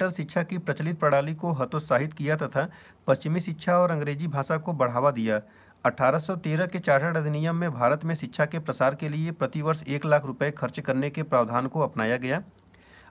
digital शिक्षा की प्रचलित प्रणाली को हतोत्साहित किया तथा पश्चिमी शिक्षा और अंग्रेजी भाषा को बढ़ावा दिया 1813 के चार्टर्ड अधिनियम में भारत में शिक्षा के प्रसार के लिए प्रतिवर्ष एक लाख रुपए खर्च करने के प्रावधान को अपनाया गया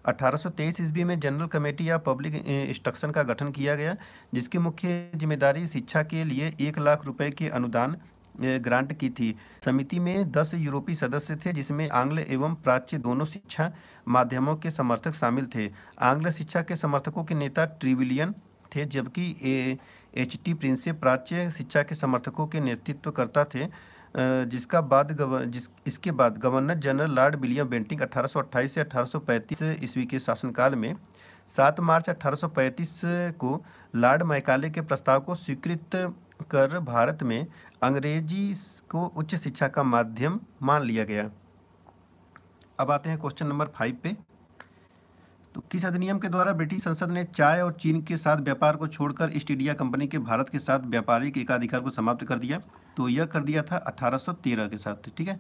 1823 ईस्वी में general committee of public instruction का गठन किया गया जिसकी मुख्य जिम्मेदारी शिक्षा के लिए एक लाख रुपए के अनुदान ग्रांट की थी समिति में दस यूरोपीय सदस्य थे जिसमें आंग्ल एवं प्राच्य दोनों शिक्षा माध्यमों के समर्थक शामिल थे आंग्ल शिक्षा के समर्थकों के नेता ट्रिविलियन थे जबकि ए एच टी प्रिंसे प्राच्य शिक्षा के समर्थकों के नेतृत्व करता थे जिसका बाद जिस इसके बाद governor general lord William Bentinck 1828 से 1835 ईस्वी के शासनकाल में 7 मार्च 1835 को लॉर्ड मैकाले के प्रस्ताव को स्वीकृत कर भारत में अंग्रेजी को उच्च शिक्षा का माध्यम मान लिया गया अब आते हैं क्वेश्चन नंबर फाइव पे तो किस अधिनियम के द्वारा ब्रिटिश संसद ने चाय और चीन के साथ व्यापार को छोड़कर ईस्ट इंडिया कंपनी के भारत के साथ व्यापारिक एकाधिकार को समाप्त कर दिया तो यह कर दिया था 1813 के साथ ठीक है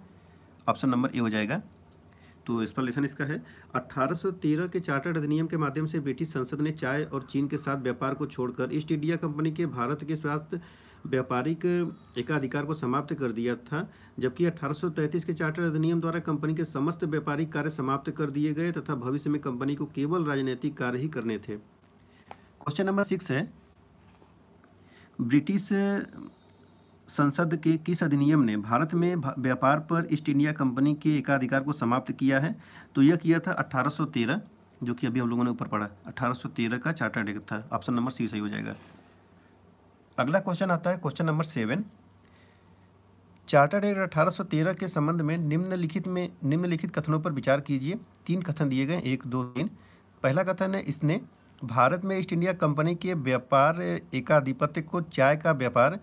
ऑप्शन नंबर ए हो जाएगा तो एक्सप्लेनेशन इसका है 1813 के चार्टर्ड अधिनियम के माध्यम से ब्रिटिश संसद ने चाय और चीन के साथ व्यापार को छोड़कर ईस्ट इंडिया कंपनी के भारत के साथ व्यापारिक एकाधिकार को समाप्त कर दिया था जबकि 1833 के चार्टर अधिनियम द्वारा कंपनी के समस्त व्यापारिक कार्य समाप्त कर दिए गए तथा भविष्य में कंपनी को केवल राजनीतिक कार्य ही करने थे क्वेश्चन नंबर सिक्स है ब्रिटिश संसद के किस अधिनियम ने भारत में व्यापार पर ईस्ट इंडिया कंपनी के एकाधिकार को समाप्त किया है तो यह किया था 1813 जो कि अभी हम लोगों ने ऊपर पढ़ा 1813 का चार्टर्ड एक्ट था ऑप्शन नंबर सी सही हो जाएगा अगला क्वेश्चन आता है question number seven chartered act अठारह के संबंध में निम्नलिखित में निम्नलिखित कथनों पर विचार कीजिए तीन कथन दिए गए एक दो तीन पहला कथन है इसने भारत में ईस्ट इंडिया कंपनी के व्यापार एकाधिपत्य को चाय का व्यापार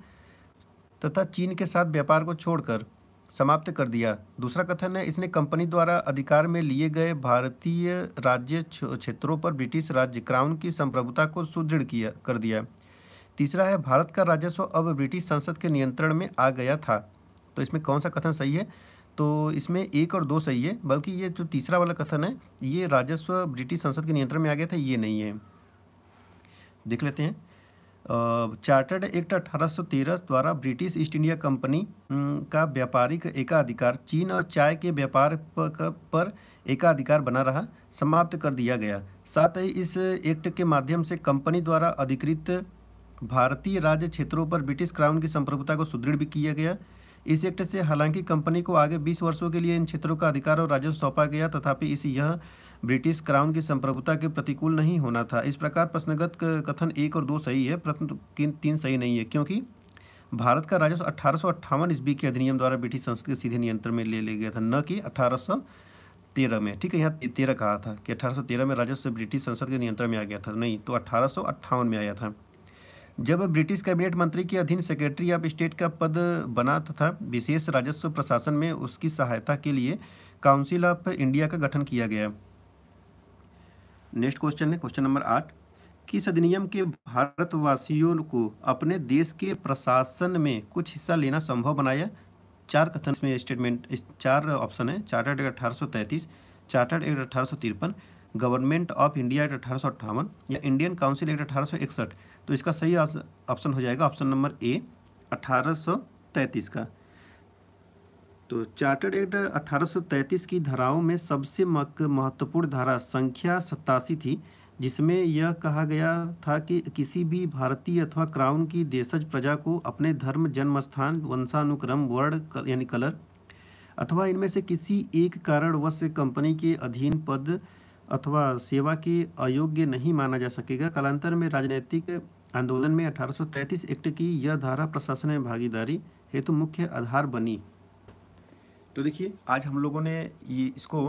तथा चीन के साथ व्यापार को छोड़कर समाप्त कर दिया दूसरा कथन है इसने कंपनी द्वारा अधिकार में लिए गए भारतीय राज्य क्षेत्रों पर ब्रिटिश राज्य क्राउन की संप्रभुता को सुदृढ़ किया कर दिया तीसरा है भारत का राजस्व अब ब्रिटिश संसद के नियंत्रण में आ गया था तो इसमें कौन सा कथन सही है तो इसमें एक और दो सही है बल्कि ये जो तीसरा वाला कथन है ये राजस्व ब्रिटिश संसद के नियंत्रण में आ गया था ये नहीं है देख लेते हैं चार्टर्ड एक्ट अठारह द्वारा British East India Company hmm, का व्यापारिक एकाधिकार चीन और चाय के व्यापार पर एकाधिकार बना रहा समाप्त कर दिया गया साथ ही इस एक्ट के माध्यम से कंपनी द्वारा अधिकृत भारतीय राज्य क्षेत्रों पर ब्रिटिश क्राउन की संप्रभुता को सुदृढ़ भी किया गया इस एक्ट से हालांकि कंपनी को आगे 20 वर्षों के लिए इन क्षेत्रों का अधिकार और राजस्व सौंपा गया तथापि इस यह ब्रिटिश क्राउन की संप्रभुता के प्रतिकूल नहीं होना था इस प्रकार प्रश्नगत कथन एक और दो सही है प्रथम तीन सही नहीं है क्योंकि भारत का राजस्व अठारह ईस्वी के अधिनियम द्वारा ब्रिटिश संसद के सीधे नियंत्रण में ले लिया गया था न कि अठारह तेरह में ठीक है यहाँ तेरह कहा था कि अठारह में राजस्व ब्रिटिश संसद के नियंत्रण में आ गया था नहीं तो अठारह में आया था जब ब्रिटिश कैबिनेट मंत्री के अधीन सेक्रेटरी ऑफ स्टेट का पद बना तथा विशेष राजस्व प्रशासन में उसकी सहायता के लिए काउंसिल ऑफ इंडिया का गठन किया गया नेक्स्ट क्वेश्चन है क्वेश्चन नंबर आठ किस अधिनियम के भारतवासियों को अपने देश के प्रशासन में कुछ हिस्सा लेना संभव बनाया चार कथन में स्टेटमेंट चार ऑप्शन है चार्टर्ड एक्ट अठारह सौ तैंतीस चार्टर्ड एक्ट अठारह सौ तिरपन गवर्नमेंट ऑफ इंडिया एक्ट अठारह सौ अट्ठावन या इंडियन काउंसिल एक्ट अठारह सौ इकसठ तो इसका सही ऑप्शन हो जाएगा ऑप्शन नंबर ए अठारह का तो चार्टर्ड एक्ट 1833 की धाराओं में सबसे महत्वपूर्ण धारा संख्या सत्तासी थी जिसमें यह कहा गया था कि किसी भी भारतीय अथवा क्राउन की देशज प्रजा को अपने धर्म जन्म स्थान वंशानुक्रम वर्ण यानी कलर अथवा इनमें से किसी एक कारणवश कंपनी के अधीन पद अथवा सेवा के अयोग्य नहीं माना जा सकेगा कालांतर में राजनैतिक आंदोलन में 1833 एक्ट की यह धारा प्रशासन में भागीदारी हेतु तो मुख्य आधार बनी तो देखिए आज हम लोगों ने ये इसको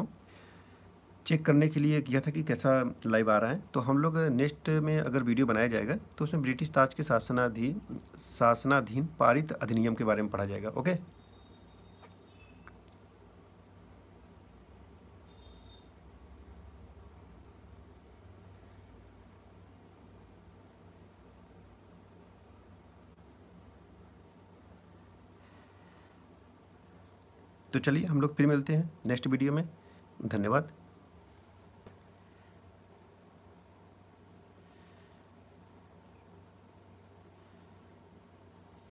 चेक करने के लिए किया था कि कैसा लाइव आ रहा है तो हम लोग नेक्स्ट में अगर वीडियो बनाया जाएगा तो उसमें ब्रिटिश ताज के शासनाधीन शासनाधीन पारित अधिनियम के बारे में पढ़ा जाएगा ओके तो चलिए हम लोग फिर मिलते हैं नेक्स्ट वीडियो में धन्यवाद